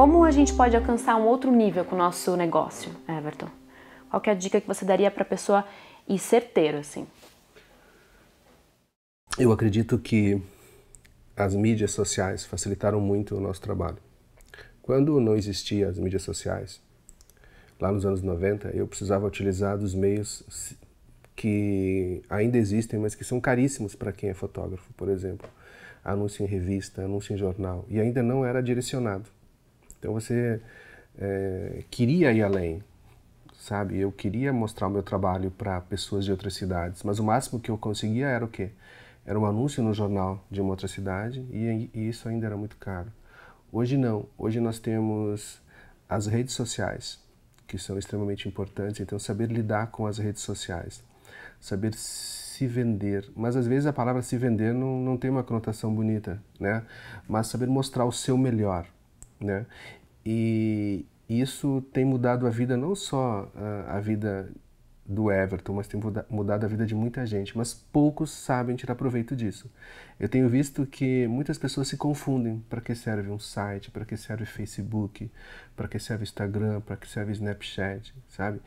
Como a gente pode alcançar um outro nível com o nosso negócio, Everton? Qual é a dica que você daria para a pessoa ir certeiro assim? Eu acredito que as mídias sociais facilitaram muito o nosso trabalho. Quando não existia as mídias sociais, lá nos anos 90, eu precisava utilizar dos meios que ainda existem, mas que são caríssimos para quem é fotógrafo, por exemplo. Anúncio em revista, anúncio em jornal, e ainda não era direcionado. Então você é, queria ir além, sabe? Eu queria mostrar o meu trabalho para pessoas de outras cidades, mas o máximo que eu conseguia era o quê? Era um anúncio no jornal de uma outra cidade e, e isso ainda era muito caro. Hoje não. Hoje nós temos as redes sociais, que são extremamente importantes. Então, saber lidar com as redes sociais, saber se vender. Mas às vezes a palavra se vender não, não tem uma conotação bonita, né? Mas saber mostrar o seu melhor, né? E isso tem mudado a vida, não só ah, a, vida do Everton, mas tem mudado a vida de muita gente, mas poucos sabem tirar proveito disso. Eu tenho visto que muitas pessoas se confundem para que serve um site, para que serve Facebook, para que serve Instagram, para que serve Snapchat, sabe?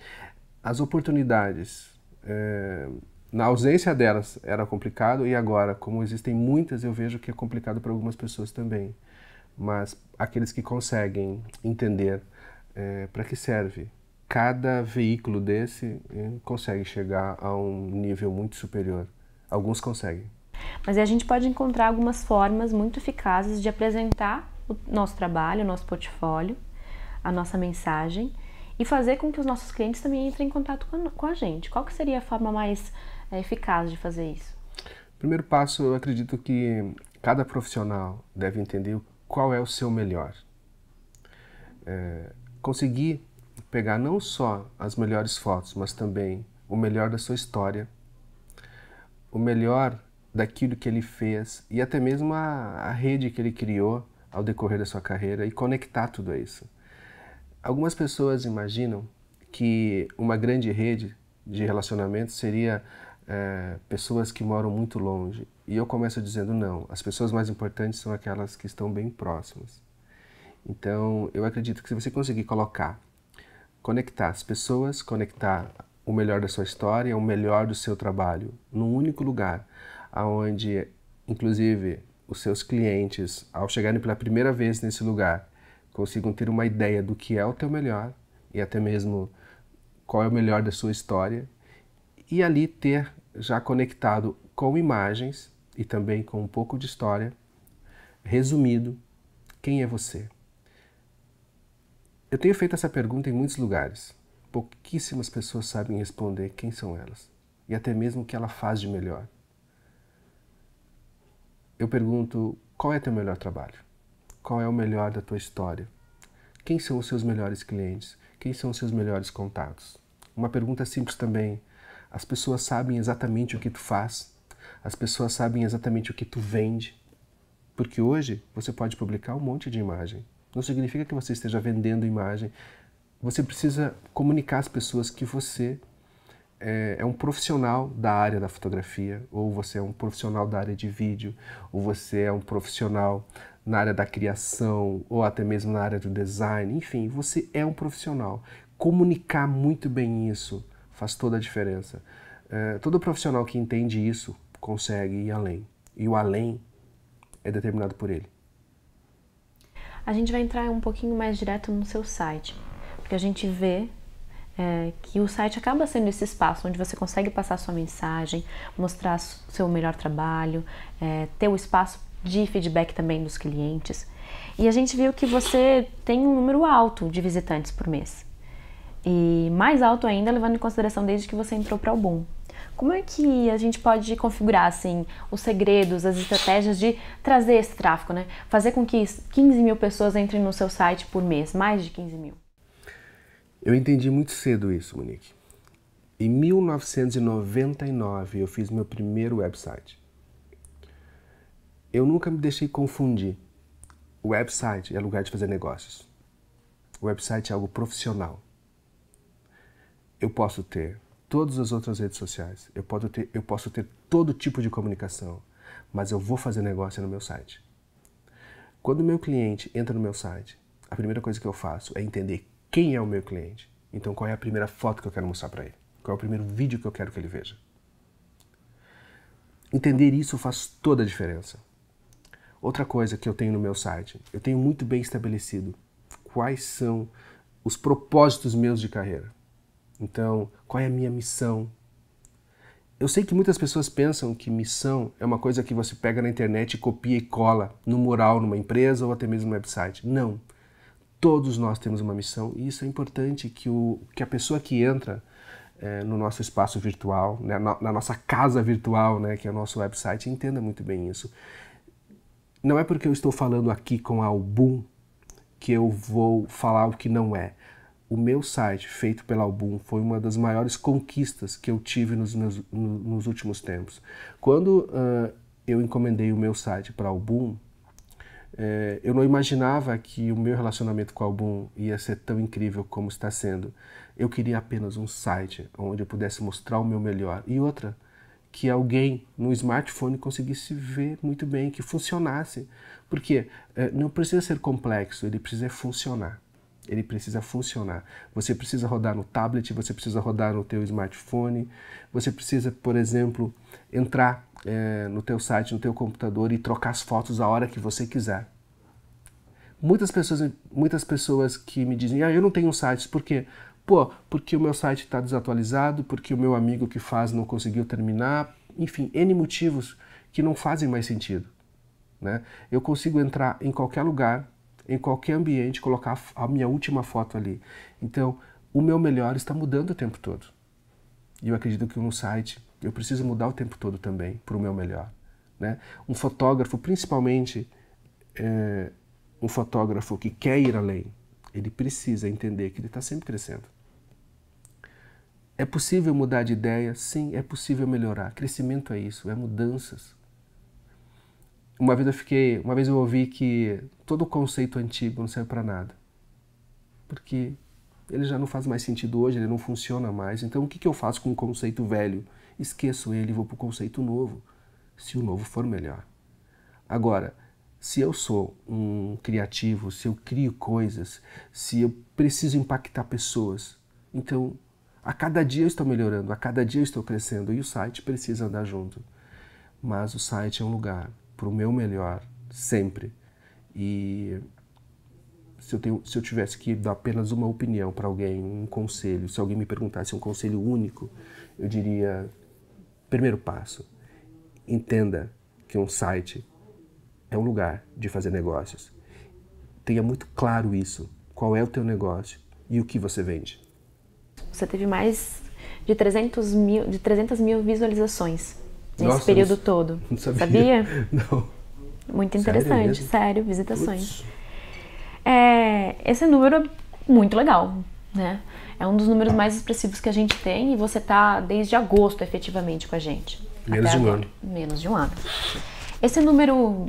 As oportunidades, é... na ausência delas era complicado e agora, como existem muitas, eu vejo que é complicado para algumas pessoas também mas aqueles que conseguem entender é, para que serve. Cada veículo desse é, consegue chegar a um nível muito superior. Alguns conseguem. Mas a gente pode encontrar algumas formas muito eficazes de apresentar o nosso trabalho, o nosso portfólio, a nossa mensagem e fazer com que os nossos clientes também entrem em contato com a gente. Qual que seria a forma mais é, eficaz de fazer isso? Primeiro passo, eu acredito que cada profissional deve entender qual é o seu melhor. É, conseguir pegar não só as melhores fotos, mas também o melhor da sua história, o melhor daquilo que ele fez e até mesmo a, a rede que ele criou ao decorrer da sua carreira e conectar tudo isso. Algumas pessoas imaginam que uma grande rede de relacionamentos seria é, pessoas que moram muito longe. E eu começo dizendo não. As pessoas mais importantes são aquelas que estão bem próximas. Então, eu acredito que se você conseguir colocar, conectar as pessoas, conectar o melhor da sua história, o melhor do seu trabalho, num único lugar, aonde, inclusive, os seus clientes, ao chegarem pela primeira vez nesse lugar, consigam ter uma ideia do que é o teu melhor e até mesmo qual é o melhor da sua história, e ali ter já conectado com imagens e também com um pouco de história. Resumido, quem é você? Eu tenho feito essa pergunta em muitos lugares. Pouquíssimas pessoas sabem responder quem são elas e até mesmo o que ela faz de melhor. Eu pergunto: qual é teu melhor trabalho? Qual é o melhor da tua história? Quem são os seus melhores clientes? Quem são os seus melhores contatos? Uma pergunta simples também. As pessoas sabem exatamente o que tu faz as pessoas sabem exatamente o que tu vende. Porque hoje você pode publicar um monte de imagem. Não significa que você esteja vendendo imagem. Você precisa comunicar às pessoas que você eh, é, um profissional da área da fotografia, ou você é um profissional da área de vídeo, ou você é um profissional na área da criação, ou até mesmo na área do design, enfim, você é um profissional. Comunicar muito bem isso faz toda a diferença. É, todo profissional que entende isso, consegue ir além. E o além é determinado por ele. A gente vai entrar um pouquinho mais direto no seu site, porque a gente vê é, que o site acaba sendo esse espaço onde você consegue passar sua mensagem, mostrar seu melhor trabalho, é, ter o espaço de feedback também dos clientes. E a gente viu que você tem um número alto de visitantes por mês. E mais alto ainda, levando em consideração desde que você entrou para o Boom. Como é que a gente pode configurar assim os segredos, as estratégias de trazer esse tráfego, né? Fazer com que 15 mil pessoas entrem no seu site por mês, mais de 15 mil? Eu entendi muito cedo isso, Monique. Em 1999 eu fiz meu primeiro website. Eu nunca me deixei confundir. O website é lugar de fazer negócios. O website é algo profissional. Eu posso ter todas as outras redes sociais. Eu, posso ter, eu posso ter todo tipo de comunicação, mas eu vou fazer negócio no meu site. Quando o meu cliente entra no meu site, a primeira coisa que eu faço é entender quem é o meu cliente. Então, qual é a primeira foto que eu quero mostrar para ele? Qual é o primeiro vídeo que eu quero que ele veja? Entender isso faz toda a diferença. Outra coisa que eu tenho no meu site, eu tenho muito bem estabelecido quais são os propósitos meus de carreira. Então, qual é a minha missão? Eu sei que muitas pessoas pensam que missão é uma coisa que você pega na internet, copia e cola no mural, numa empresa ou até mesmo no website. Não. Todos nós temos uma missão e isso é importante que, o, que a pessoa que entra é, no nosso espaço virtual, né, na, na, nossa casa virtual, né, que é o nosso website, entenda muito bem isso. Não é porque eu estou falando aqui com a Album que eu vou falar o que não é o meu site feito pela Album foi uma das maiores conquistas que eu tive nos, meus, no, nos últimos tempos. Quando uh, eu encomendei o meu site para Album, eh, eu não imaginava que o meu relacionamento com a Album ia ser tão incrível como está sendo. Eu queria apenas um site onde eu pudesse mostrar o meu melhor. E outra, que alguém no smartphone conseguisse ver muito bem, que funcionasse. Porque eh, não precisa ser complexo, ele precisa funcionar. Ele precisa funcionar. Você precisa rodar no tablet, você precisa rodar no teu smartphone, você precisa, por exemplo, entrar é, no teu site, no teu computador e trocar as fotos a hora que você quiser. Muitas pessoas, muitas pessoas que me dizem, ah, eu não tenho sites, por quê? Pô, porque o meu site está desatualizado, porque o meu amigo que faz não conseguiu terminar, enfim, N motivos que não fazem mais sentido. Né? Eu consigo entrar em qualquer lugar em qualquer ambiente, colocar a minha última foto ali. Então, o meu melhor está mudando o tempo todo. E eu acredito que um site eu preciso mudar o tempo todo também para o meu melhor. Né? Um fotógrafo, principalmente é, um fotógrafo que quer ir além, ele precisa entender que ele está sempre crescendo. É possível mudar de ideia? Sim, é possível melhorar. Crescimento é isso, é mudanças. Uma vez eu fiquei, uma vez eu ouvi que todo conceito antigo não serve para nada. Porque ele já não faz mais sentido hoje, ele não funciona mais. Então o que, que eu faço com um conceito velho? Esqueço ele e vou para o conceito novo, se o novo for melhor. Agora, se eu sou um criativo, se eu crio coisas, se eu preciso impactar pessoas, então a cada dia eu estou melhorando, a cada dia eu estou crescendo e o site precisa andar junto. Mas o site é um lugar para o meu melhor, sempre. E se eu, tenho, se eu tivesse que dar apenas uma opinião para alguém, um conselho, se alguém me perguntasse um conselho único, eu diria: primeiro passo, entenda que um site é um lugar de fazer negócios. Tenha muito claro isso, qual é o teu negócio e o que você vende. Você teve mais de 300 mil, de 300 mil visualizações nossa, nesse período não, todo. Não sabia. sabia? Não. Muito interessante, sério, sério visitações. É, esse número é muito legal, né? É um dos números mais expressivos que a gente tem e você tá desde agosto efetivamente com a gente. Menos de um agora. ano. Menos de um ano. Esse número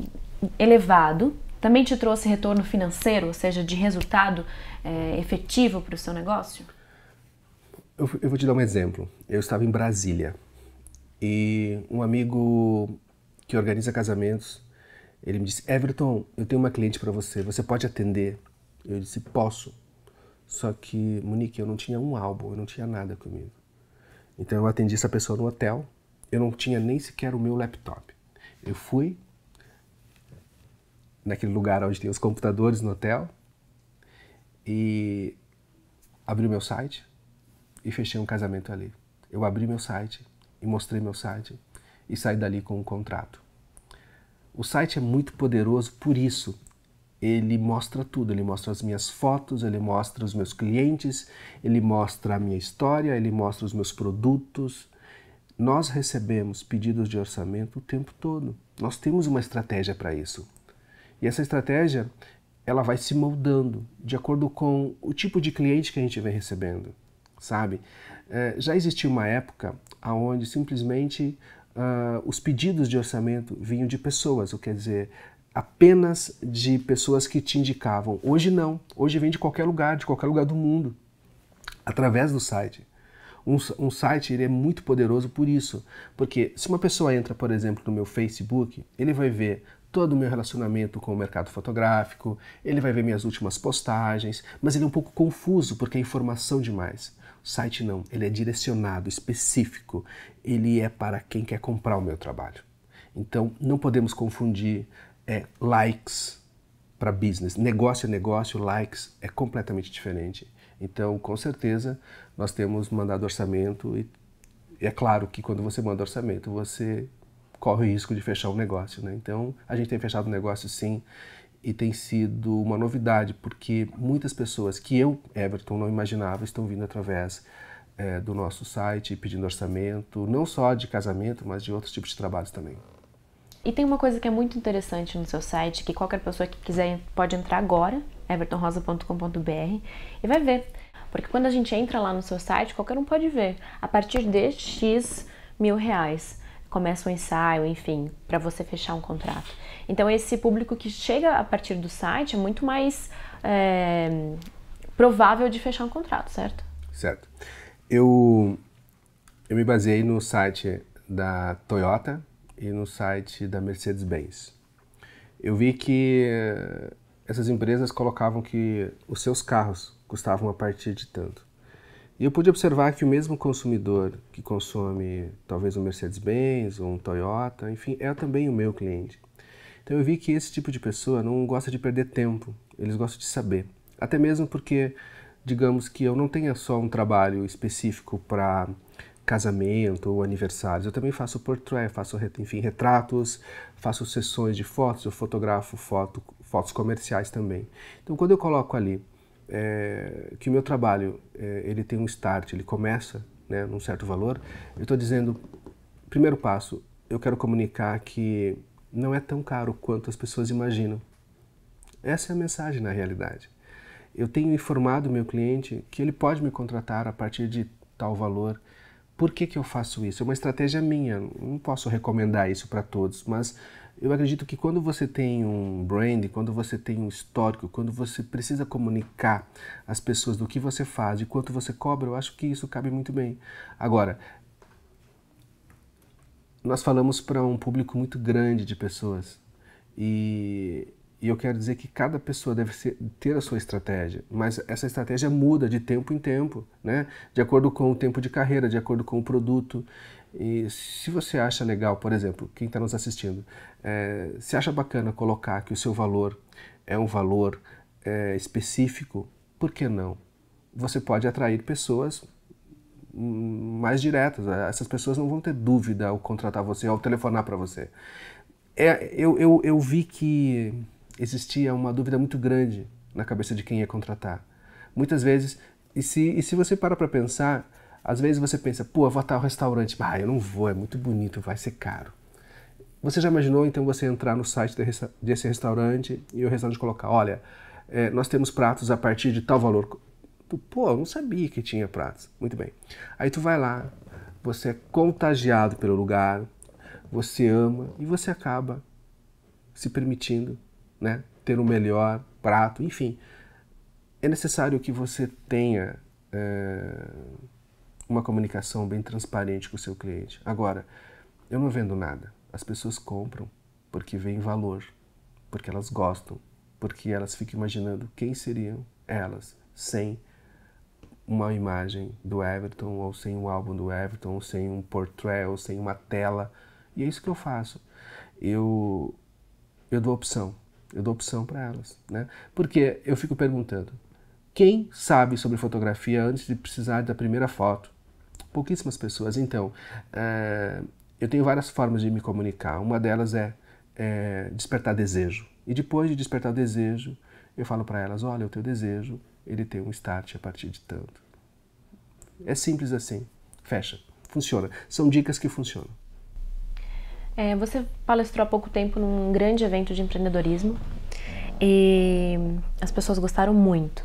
elevado também te trouxe retorno financeiro, ou seja, de resultado é, efetivo para o seu negócio? Eu, eu vou te dar um exemplo. Eu estava em Brasília e um amigo que organiza casamentos, ele me disse: Everton, eu tenho uma cliente para você, você pode atender? Eu disse: Posso. Só que, Monique, eu não tinha um álbum, eu não tinha nada comigo. Então eu atendi essa pessoa no hotel, eu não tinha nem sequer o meu laptop. Eu fui naquele lugar onde tem os computadores no hotel e abri o meu site e fechei um casamento ali. Eu abri meu site e mostrei meu site e saí dali com um contrato. O site é muito poderoso por isso. Ele mostra tudo, ele mostra as minhas fotos, ele mostra os meus clientes, ele mostra a minha história, ele mostra os meus produtos. Nós recebemos pedidos de orçamento o tempo todo. Nós temos uma estratégia para isso. E essa estratégia, ela vai se moldando de acordo com o tipo de cliente que a gente vem recebendo, sabe? É, já existia uma época aonde simplesmente uh, os pedidos de orçamento vinham de pessoas, ou quer dizer, apenas de pessoas que te indicavam. Hoje não, hoje vem de qualquer lugar, de qualquer lugar do mundo, através do site. Um, um site ele é muito poderoso por isso, porque se uma pessoa entra, por exemplo, no meu Facebook, ele vai ver todo o meu relacionamento com o mercado fotográfico, ele vai ver minhas últimas postagens, mas ele é um pouco confuso porque é informação demais. Site não, ele é direcionado, específico, ele é para quem quer comprar o meu trabalho. Então não podemos confundir é, likes para business. Negócio é negócio, likes é completamente diferente. Então, com certeza, nós temos mandado orçamento e é claro que quando você manda orçamento, você corre o risco de fechar o um negócio, né? Então, a gente tem fechado um negócio sim e tem sido uma novidade, porque muitas pessoas que eu, Everton, não imaginava estão vindo através é, do nosso site pedindo orçamento, não só de casamento, mas de outros tipos de trabalhos também. E tem uma coisa que é muito interessante no seu site, que qualquer pessoa que quiser pode entrar agora, evertonrosa.com.br, e vai ver. Porque quando a gente entra lá no seu site, qualquer um pode ver. A partir de X mil reais começa um ensaio, enfim, para você fechar um contrato. Então esse público que chega a partir do site é muito mais é, provável de fechar um contrato, certo? Certo. Eu, eu me baseei no site da Toyota e no site da Mercedes-Benz. Eu vi que eh, essas empresas colocavam que os seus carros custavam a partir de tanto. E eu pude observar que o mesmo consumidor que consome talvez um Mercedes-Benz ou um Toyota, enfim, é também o meu cliente. Então eu vi que esse tipo de pessoa não gosta de perder tempo, eles gostam de saber. Até mesmo porque, digamos que eu não tenha só um trabalho específico para casamento ou aniversários. Eu também faço portrait, faço, enfim, retratos, faço sessões de fotos, eu fotografo foto, fotos comerciais também. Então, quando eu coloco ali é, que o meu trabalho é, ele tem um start, ele começa né, num certo valor, eu estou dizendo, primeiro passo, eu quero comunicar que não é tão caro quanto as pessoas imaginam. Essa é a mensagem na realidade. Eu tenho informado meu cliente que ele pode me contratar a partir de tal valor. Por que, que eu faço isso? É uma estratégia minha, não posso recomendar isso para todos, mas eu acredito que quando você tem um brand, quando você tem um histórico, quando você precisa comunicar às pessoas do que você faz, e quanto você cobra, eu acho que isso cabe muito bem. Agora, nós falamos para um público muito grande de pessoas e, e, eu quero dizer que cada pessoa deve ser, ter a sua estratégia, mas essa estratégia muda de tempo em tempo, né? De acordo com o tempo de carreira, de acordo com o produto. E se você acha legal, por exemplo, quem está nos assistindo, é, se acha bacana colocar que o seu valor é um valor é, específico, por que não? Você pode atrair pessoas hum, mais diretas. Essas pessoas não vão ter dúvida ao contratar você, ao telefonar para você. É, eu, eu, eu vi que existia uma dúvida muito grande na cabeça de quem ia contratar. Muitas vezes, e se, e se você para para pensar, às vezes você pensa, pô, vou estar o restaurante. Ah, eu não vou, é muito bonito, vai ser caro. Você já imaginou, então, você entrar no site desse restaurante e o restaurante colocar, olha, é, nós temos pratos a partir de tal valor. Tu, pô, eu não sabia que tinha pratos. Muito bem. Aí tu vai lá, você é contagiado pelo lugar, você ama e você acaba se permitindo, né, ter o melhor prato, enfim. É necessário que você tenha... É uma comunicação bem transparente com o seu cliente. Agora, eu não vendo nada. As pessoas compram porque veem valor, porque elas gostam, porque elas ficam imaginando quem seriam elas sem uma imagem do Everton, ou sem um álbum do Everton, ou sem um portrait, ou sem uma tela. E é isso que eu faço. Eu, eu dou opção. Eu dou opção para elas. Né? Porque eu fico perguntando: quem sabe sobre fotografia antes de precisar da primeira foto? pouquíssimas pessoas. Então, eh, eu tenho várias formas de me comunicar. Uma delas é, é despertar desejo. E depois de despertar o desejo, eu falo para elas: olha, o teu desejo ele tem um start a partir de tanto. É simples assim. Fecha. Funciona. São dicas que funcionam. É, você palestrou há pouco tempo num grande evento de empreendedorismo e as pessoas gostaram muito.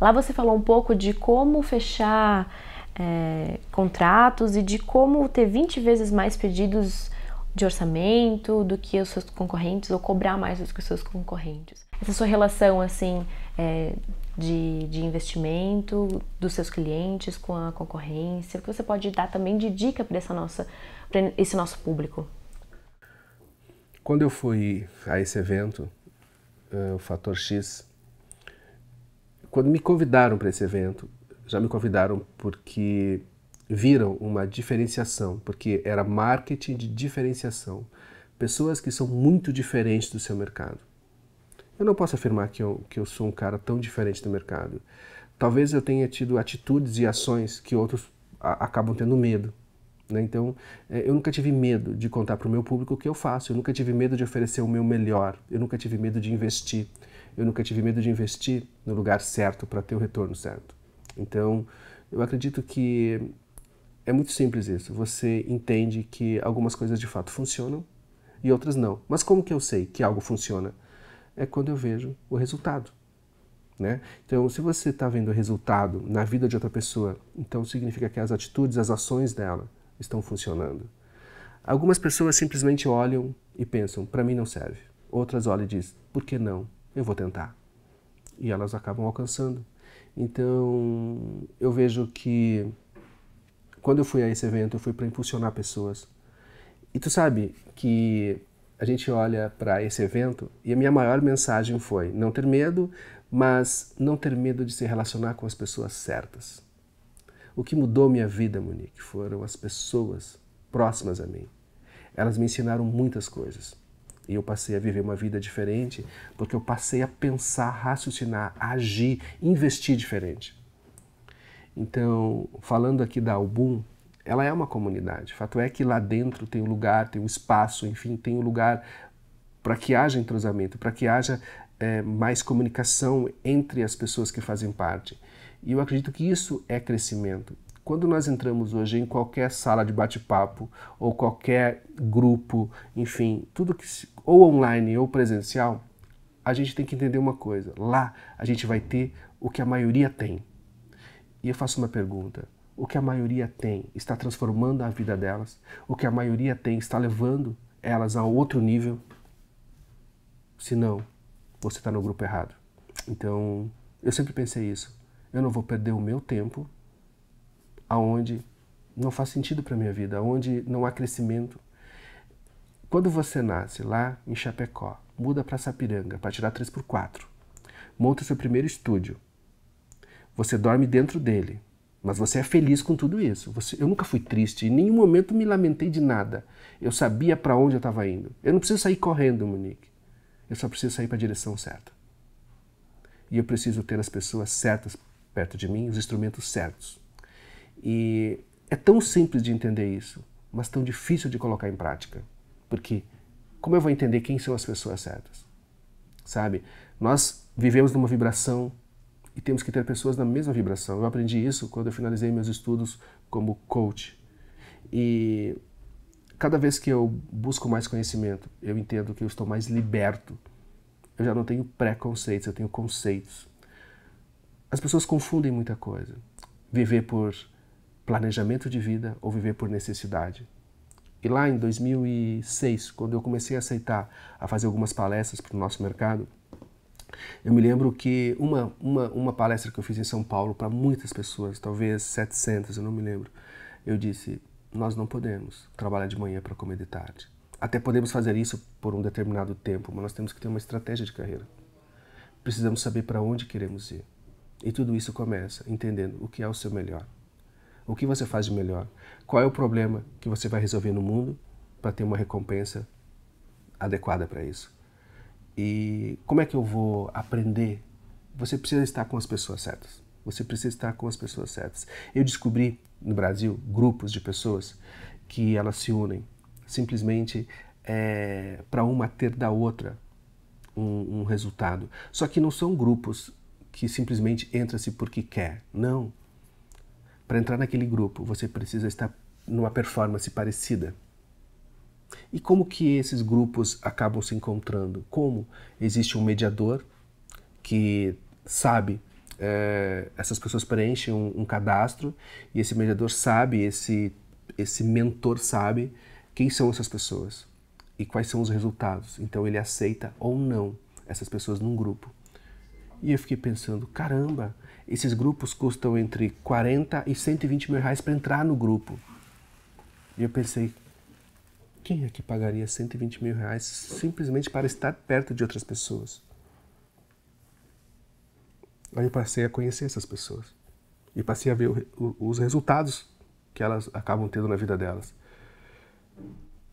Lá você falou um pouco de como fechar é, contratos e de como ter 20 vezes mais pedidos de orçamento do que os seus concorrentes ou cobrar mais do que os seus concorrentes. Essa sua relação assim é, de, de investimento dos seus clientes com a concorrência, o que você pode dar também de dica para essa nossa esse nosso público. Quando eu fui a esse evento, uh, o Fator X, quando me convidaram para esse evento, já me convidaram porque viram uma diferenciação, porque era marketing de diferenciação. Pessoas que são muito diferentes do seu mercado. Eu não posso afirmar que eu, que eu sou um cara tão diferente do mercado. Talvez eu tenha tido atitudes e ações que outros a, acabam tendo medo. Né? Então, é, eu nunca tive medo de contar para o meu público o que eu faço. Eu nunca tive medo de oferecer o meu melhor. Eu nunca tive medo de investir. Eu nunca tive medo de investir no lugar certo para ter o retorno certo. Então, eu acredito que é muito simples isso. Você entende que algumas coisas de fato funcionam e outras não. Mas como que eu sei que algo funciona? É quando eu vejo o resultado. Né? Então, se você está vendo o resultado na vida de outra pessoa, então significa que as atitudes, as ações dela estão funcionando. Algumas pessoas simplesmente olham e pensam: para mim não serve. Outras olham e dizem: por que não? Eu vou tentar. E elas acabam alcançando. Então, eu vejo que quando eu fui a esse evento, eu fui para impulsionar pessoas. E tu sabe que a gente olha para esse evento e a minha maior mensagem foi não ter medo, mas não ter medo de se relacionar com as pessoas certas. O que mudou minha vida, Monique, foram as pessoas próximas a mim. Elas me ensinaram muitas coisas. E eu passei a viver uma vida diferente porque eu passei a pensar, raciocinar, agir, investir diferente. Então, falando aqui da Album, ela é uma comunidade. Fato é que lá dentro tem um lugar, tem um espaço, enfim, tem um lugar para que haja entrosamento, para que haja é, mais comunicação entre as pessoas que fazem parte. E eu acredito que isso é crescimento. Quando nós entramos hoje em qualquer sala de bate-papo ou qualquer grupo, enfim, tudo que ou online ou presencial, a gente tem que entender uma coisa: lá a gente vai ter o que a maioria tem. E eu faço uma pergunta: o que a maioria tem está transformando a vida delas? O que a maioria tem está levando elas a outro nível? Se não, você está no grupo errado. Então, eu sempre pensei isso. Eu não vou perder o meu tempo aonde não faz sentido para minha vida, aonde não há crescimento. Quando você nasce lá em Chapecó, muda para Sapiranga para tirar 3 por 4 monta seu primeiro estúdio. Você dorme dentro dele, mas você é feliz com tudo isso. Você, eu nunca fui triste, em nenhum momento me lamentei de nada. Eu sabia para onde eu estava indo. Eu não preciso sair correndo, Monique. Eu só preciso sair para a direção certa. E eu preciso ter as pessoas certas perto de mim, os instrumentos certos. E é tão simples de entender isso, mas tão difícil de colocar em prática. Porque como eu vou entender quem são as pessoas certas? Sabe? Nós vivemos numa vibração e temos que ter pessoas na mesma vibração. Eu aprendi isso quando eu finalizei meus estudos como coach. E cada vez que eu busco mais conhecimento, eu entendo que eu estou mais liberto. Eu já não tenho preconceitos, eu tenho conceitos. As pessoas confundem muita coisa. Viver por planejamento de vida ou viver por necessidade. E lá em 2006, quando eu comecei a aceitar a fazer algumas palestras para o nosso mercado, eu me lembro que uma, uma, uma palestra que eu fiz em São Paulo para muitas pessoas, talvez 700, eu não me lembro, eu disse: Nós não podemos trabalhar de manhã para comer de tarde. Até podemos fazer isso por um determinado tempo, mas nós temos que ter uma estratégia de carreira. Precisamos saber para onde queremos ir. E tudo isso começa entendendo o que é o seu melhor. O que você faz de melhor? Qual é o problema que você vai resolver no mundo para ter uma recompensa adequada para isso? E como é que eu vou aprender? Você precisa estar com as pessoas certas. Você precisa estar com as pessoas certas. Eu descobri no Brasil grupos de pessoas que elas se unem simplesmente é, para uma ter da outra um, um resultado. Só que não são grupos que simplesmente entra-se porque quer. Não. Para entrar naquele grupo, você precisa estar numa performance parecida. E como que esses grupos acabam se encontrando? Como existe um mediador que sabe é, essas pessoas preenchem um, um, cadastro e esse mediador sabe, esse esse mentor sabe quem são essas pessoas e quais são os resultados. Então ele aceita ou não essas pessoas num grupo. E eu fiquei pensando, caramba, esses grupos custam entre 40 e 120 mil reais para entrar no grupo. E eu pensei, quem é que pagaria 120 mil reais simplesmente para estar perto de outras pessoas? Aí eu passei a conhecer essas pessoas. E passei a ver o, o, os resultados que elas acabam tendo na vida delas.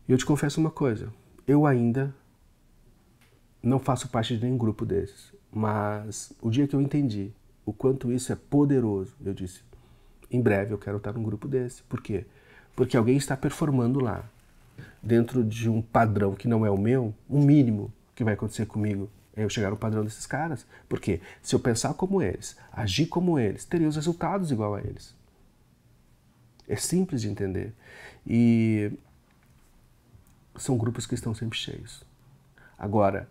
E eu te confesso uma coisa: eu ainda não faço parte de nenhum grupo desses. Mas o dia que eu entendi o quanto isso é poderoso. Eu disse, em breve eu quero estar num grupo desse. Por quê? Porque alguém está performando lá, dentro de um padrão que não é o meu, o mínimo que vai acontecer comigo é eu chegar no padrão desses caras. Porque se eu pensar como eles, agir como eles, teria os resultados igual a eles. É simples de entender. E são grupos que estão sempre cheios. Agora,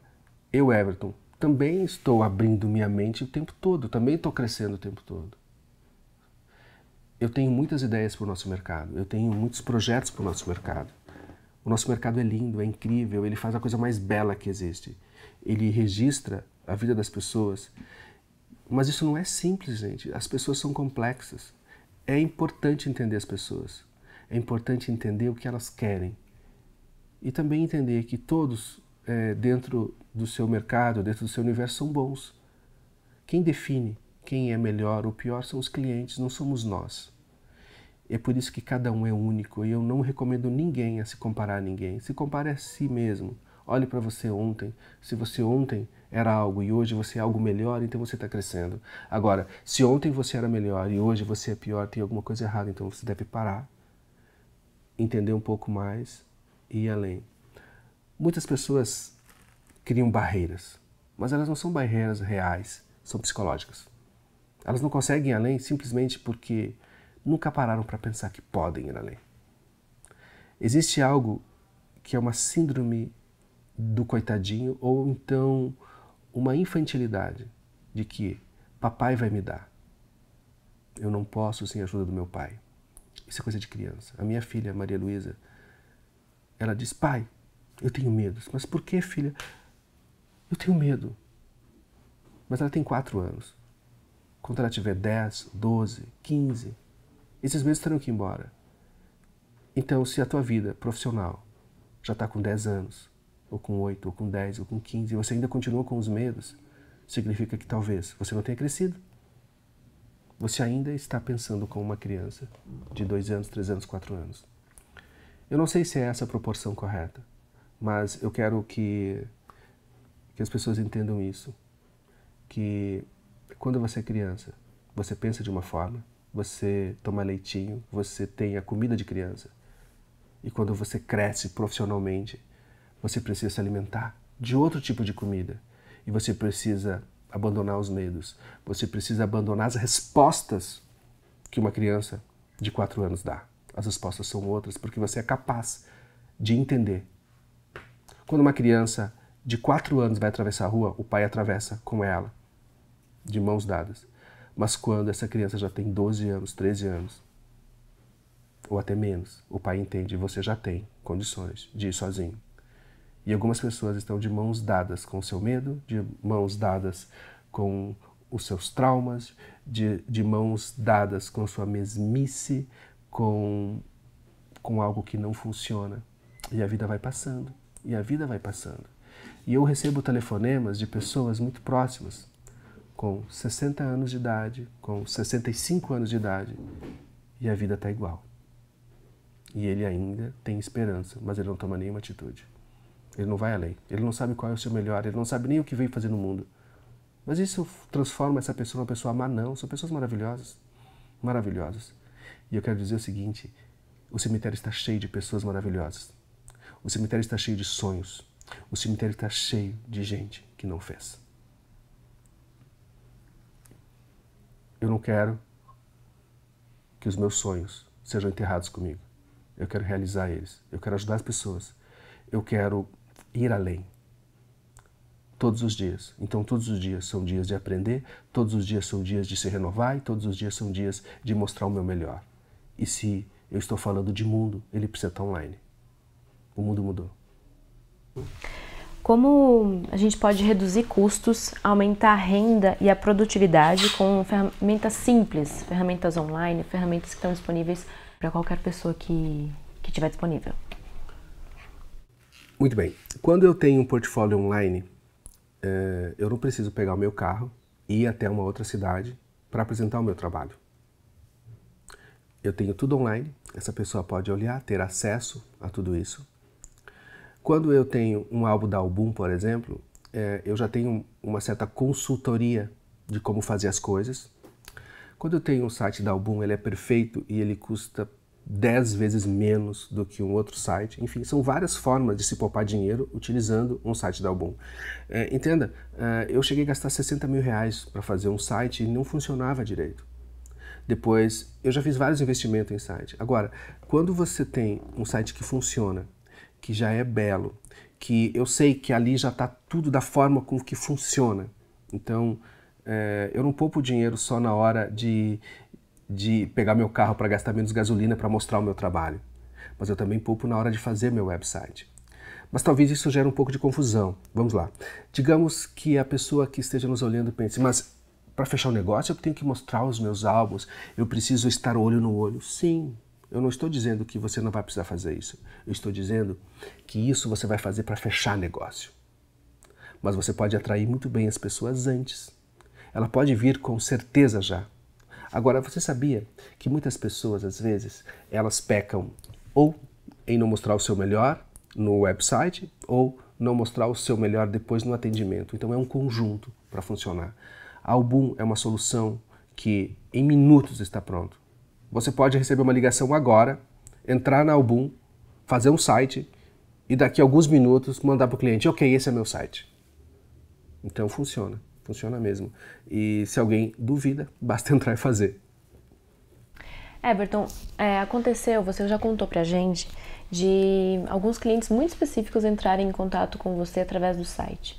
eu, Everton, também estou abrindo minha mente o tempo todo, também estou crescendo o tempo todo. Eu tenho muitas ideias para o nosso mercado, eu tenho muitos projetos para o nosso mercado. O nosso mercado é lindo, é incrível, ele faz a coisa mais bela que existe. Ele registra a vida das pessoas. Mas isso não é simples, gente. As pessoas são complexas. É importante entender as pessoas. É importante entender o que elas querem. E também entender que todos é, dentro do seu mercado, dentro do seu universo, são bons. Quem define quem é melhor ou pior são os clientes, não somos nós. É por isso que cada um é único e eu não recomendo ninguém a se comparar a ninguém. Se compare a si mesmo. Olhe para você ontem. Se você ontem era algo e hoje você é algo melhor, então você está crescendo. Agora, se ontem você era melhor e hoje você é pior, tem alguma coisa errada, então você deve parar, entender um pouco mais e ir além. Muitas pessoas criam barreiras, mas elas não são barreiras reais, são psicológicas. Elas não conseguem ir além simplesmente porque nunca pararam para pensar que podem ir além. Existe algo que é uma síndrome do coitadinho ou então uma infantilidade de que papai vai me dar. Eu não posso sem a ajuda do meu pai. Isso é coisa de criança. A minha filha, Maria Luísa, ela diz: "Pai, eu tenho medo. Mas por que, filha? Eu tenho medo. Mas ela tem quatro anos. Quando ela tiver 10, 12, 15, esses medos terão que ir embora. Então, se a tua vida profissional já está com 10 anos, ou com 8, ou com 10, ou com 15, e você ainda continua com os medos, significa que talvez você não tenha crescido. Você ainda está pensando como uma criança de 2 anos, 3 anos, 4 anos. Eu não sei se é essa a proporção correta, mas eu quero que, que as pessoas entendam isso. Que quando você é criança, você pensa de uma forma, você toma leitinho, você tem a comida de criança. E quando você cresce profissionalmente, você precisa se alimentar de outro tipo de comida. E você precisa abandonar os medos. Você precisa abandonar as respostas que uma criança de 4 anos dá. As respostas são outras, porque você é capaz de entender quando uma criança de 4 anos vai atravessar a rua, o pai atravessa com ela, de mãos dadas. Mas quando essa criança já tem 12 anos, 13 anos, ou até menos, o pai entende, você já tem condições de ir sozinho. E algumas pessoas estão de mãos dadas com o seu medo, de mãos dadas com os seus traumas, de, de mãos dadas com sua mesmice, com, com algo que não funciona. E a vida vai passando. E a vida vai passando. E eu recebo telefonemas de pessoas muito próximas, com 60 anos de idade, com 65 anos de idade, e a vida está igual. E ele ainda tem esperança, mas ele não toma nenhuma atitude. Ele não vai além. Ele não sabe qual é o seu melhor, ele não sabe nem o que veio fazer no mundo. Mas isso transforma essa pessoa numa pessoa má, não. São pessoas maravilhosas. Maravilhosas. E eu quero dizer o seguinte: o cemitério está cheio de pessoas maravilhosas. O cemitério está cheio de sonhos. O cemitério está cheio de gente que não fez. Eu não quero que os meus sonhos sejam enterrados comigo. Eu quero realizar eles. Eu quero ajudar as pessoas. Eu quero ir além. Todos os dias. Então, todos os dias são dias de aprender, todos os dias são dias de se renovar e todos os dias são dias de mostrar o meu melhor. E se eu estou falando de mundo, ele precisa estar online o mundo mudou. Como a gente pode reduzir custos, aumentar a renda e a produtividade com ferramentas simples, ferramentas online, ferramentas que estão disponíveis para qualquer pessoa que, que tiver disponível? Muito bem. Quando eu tenho um portfólio online, eh, eu não preciso pegar o meu carro e ir até uma outra cidade para apresentar o meu trabalho. Eu tenho tudo online, essa pessoa pode olhar, ter acesso a tudo isso quando eu tenho um álbum da Album, por exemplo, é, eu já tenho uma certa consultoria de como fazer as coisas. Quando eu tenho um site da Album, ele é perfeito e ele custa 10 vezes menos do que um outro site. Enfim, são várias formas de se poupar dinheiro utilizando um site da Album. É, entenda, é, eu cheguei a gastar 60 mil reais para fazer um site e não funcionava direito. Depois, eu já fiz vários investimentos em site. Agora, quando você tem um site que funciona, que já é belo, que eu sei que ali já está tudo da forma com que funciona. Então, é, eu não poupo dinheiro só na hora de, de pegar meu carro para gastar menos gasolina para mostrar o meu trabalho, mas eu também poupo na hora de fazer meu website. Mas talvez isso gere um pouco de confusão. Vamos lá. Digamos que a pessoa que esteja nos olhando pense, mas para fechar o negócio eu tenho que mostrar os meus álbuns, eu preciso estar olho no olho. Sim, eu não estou dizendo que você não vai precisar fazer isso. Eu estou dizendo que isso você vai fazer para fechar negócio. Mas você pode atrair muito bem as pessoas antes. Ela pode vir com certeza já. Agora, você sabia que muitas pessoas, às vezes, elas pecam ou em não mostrar o seu melhor no website ou não mostrar o seu melhor depois no atendimento. Então, é um conjunto para funcionar. A Album é uma solução que em minutos está pronto. Você pode receber uma ligação agora, entrar na Album, fazer um site e daqui a alguns minutos mandar para o cliente: ok, esse é meu site. Então funciona, funciona mesmo. E se alguém duvida, basta entrar e fazer. Everton, é, aconteceu, você já contou a gente, de alguns clientes muito específicos entrarem em contato com você através do site.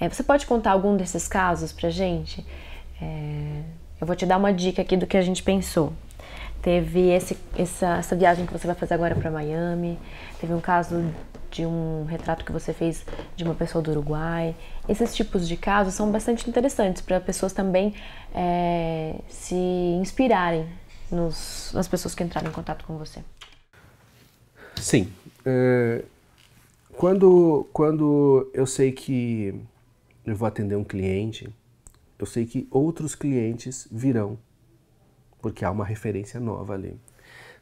É, você pode contar algum desses casos para a gente? É, eu vou te dar uma dica aqui do que a gente pensou. Teve esse, essa, essa viagem que você vai fazer agora para Miami. Teve um caso de um retrato que você fez de uma pessoa do Uruguai. Esses tipos de casos são bastante interessantes para pessoas também é, se inspirarem nos, nas pessoas que entraram em contato com você. Sim. É, quando, quando eu sei que eu vou atender um cliente, eu sei que outros clientes virão porque há uma referência nova ali.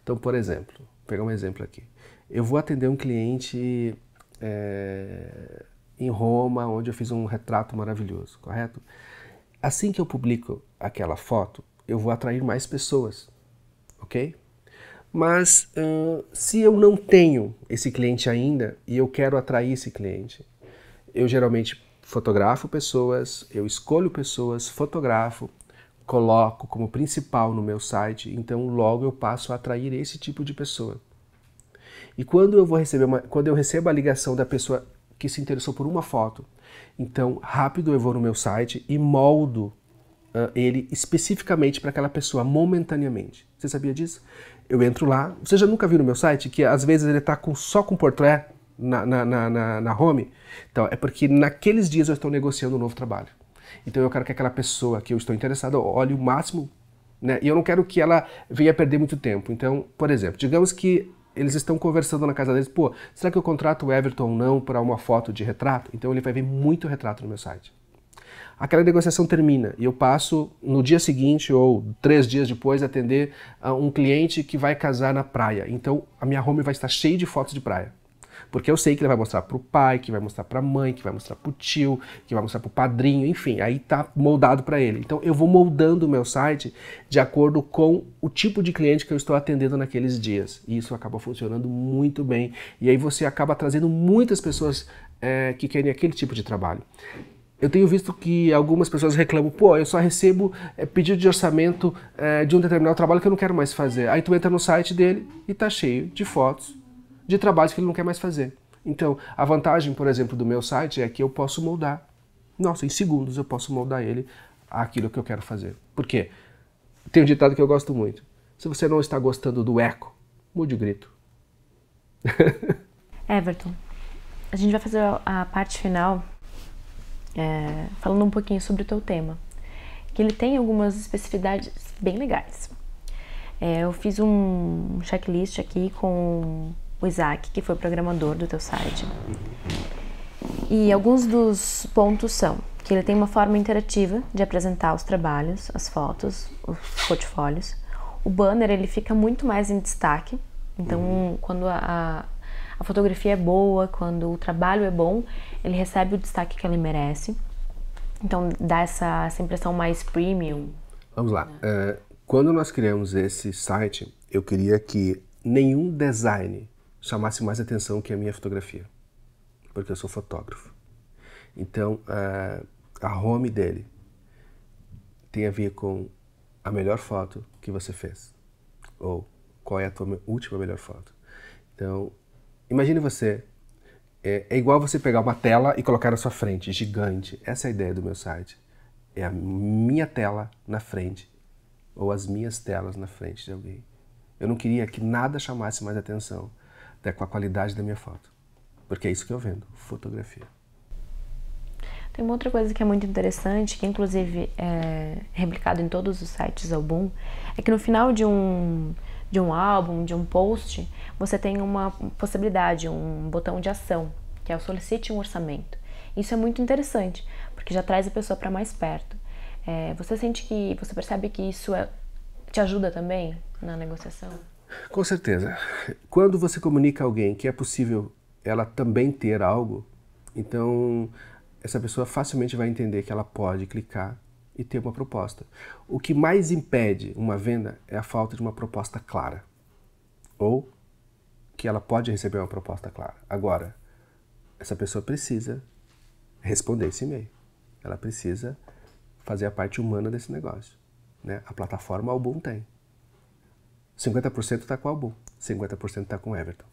Então, por exemplo, vou pegar um exemplo aqui. Eu vou atender um cliente é, em Roma, onde eu fiz um retrato maravilhoso, correto? Assim que eu publico aquela foto, eu vou atrair mais pessoas, ok? Mas uh, se eu não tenho esse cliente ainda e eu quero atrair esse cliente, eu geralmente fotografo pessoas, eu escolho pessoas, fotografo, coloco como principal no meu site, então logo eu passo a atrair esse tipo de pessoa. E quando eu vou receber uma, quando eu recebo a ligação da pessoa que se interessou por uma foto, então rápido eu vou no meu site e moldo uh, ele especificamente para aquela pessoa momentaneamente. Você sabia disso? Eu entro lá. Você já nunca viu no meu site que às vezes ele está com, só com portrait na, na, na, na home? Então é porque naqueles dias eu estou negociando um novo trabalho. Então eu quero que aquela pessoa que eu estou interessado olhe o máximo, né? E eu não quero que ela venha perder muito tempo. Então, por exemplo, digamos que eles estão conversando na casa deles, pô, será que eu contrato o Everton ou não para uma foto de retrato? Então ele vai ver muito retrato no meu site. Aquela negociação termina e eu passo no dia seguinte ou três dias depois atender a um cliente que vai casar na praia. Então a minha home vai estar cheia de fotos de praia. Porque eu sei que ele vai mostrar para o pai, que vai mostrar a mãe, que vai mostrar o tio, que vai mostrar o padrinho, enfim, aí tá moldado para ele. Então eu vou moldando o meu site de acordo com o tipo de cliente que eu estou atendendo naqueles dias. E isso acaba funcionando muito bem. E aí você acaba trazendo muitas pessoas é, que querem aquele tipo de trabalho. Eu tenho visto que algumas pessoas reclamam, pô, eu só recebo é, pedido de orçamento é, de um determinado trabalho que eu não quero mais fazer. Aí tu entra no site dele e tá cheio de fotos de trabalhos que ele não quer mais fazer. Então, a vantagem, por exemplo, do meu site é que eu posso moldar. Nossa, em segundos eu posso moldar ele aquilo que eu quero fazer. Por quê? Tem um ditado que eu gosto muito. Se você não está gostando do eco, mude o grito. Everton, a gente vai fazer a parte final é, falando um pouquinho sobre o teu tema, que ele tem algumas especificidades bem legais. É, eu fiz um checklist aqui com o Isaac, que foi programador do teu site. E alguns dos pontos são que ele tem uma forma interativa de apresentar os trabalhos, as fotos, os portfólios. O banner ele fica muito mais em destaque. Então, uhum. quando a, a fotografia é boa, quando o trabalho é bom, ele recebe o destaque que ele merece. Então, dá essa, essa impressão mais premium. Vamos lá. É. É, quando nós criamos esse site, eu queria que nenhum design chamasse mais atenção que a minha fotografia, porque eu sou fotógrafo. Então, a, eh, a home dele tem a ver com a melhor foto que você fez, ou qual é a tua última melhor foto. Então, imagine você é, é, igual você pegar uma tela e colocar na sua frente, gigante. Essa é a ideia do meu site. É a minha tela na frente, ou as minhas telas na frente de alguém. Eu não queria que nada chamasse mais atenção até com a qualidade da minha foto. Porque é isso que eu vendo, fotografia. Tem uma outra coisa que é muito interessante, que inclusive é replicado em todos os sites ao é que no final de um, de um álbum, de um post, você tem uma possibilidade, um botão de ação, que é o solicite um orçamento. Isso é muito interessante, porque já traz a pessoa para mais perto. É, você sente que, você percebe que isso é, te ajuda também na negociação? Com certeza. Quando você comunica a alguém que é possível ela também ter algo, então essa pessoa facilmente vai entender que ela pode clicar e ter uma proposta. O que mais impede uma venda é a falta de uma proposta clara. Ou que ela pode receber uma proposta clara. Agora, essa pessoa precisa responder esse e-mail. Ela precisa fazer a parte humana desse negócio. Né? A plataforma Album tem. 50% está com a Albu, 50% está com o Everton.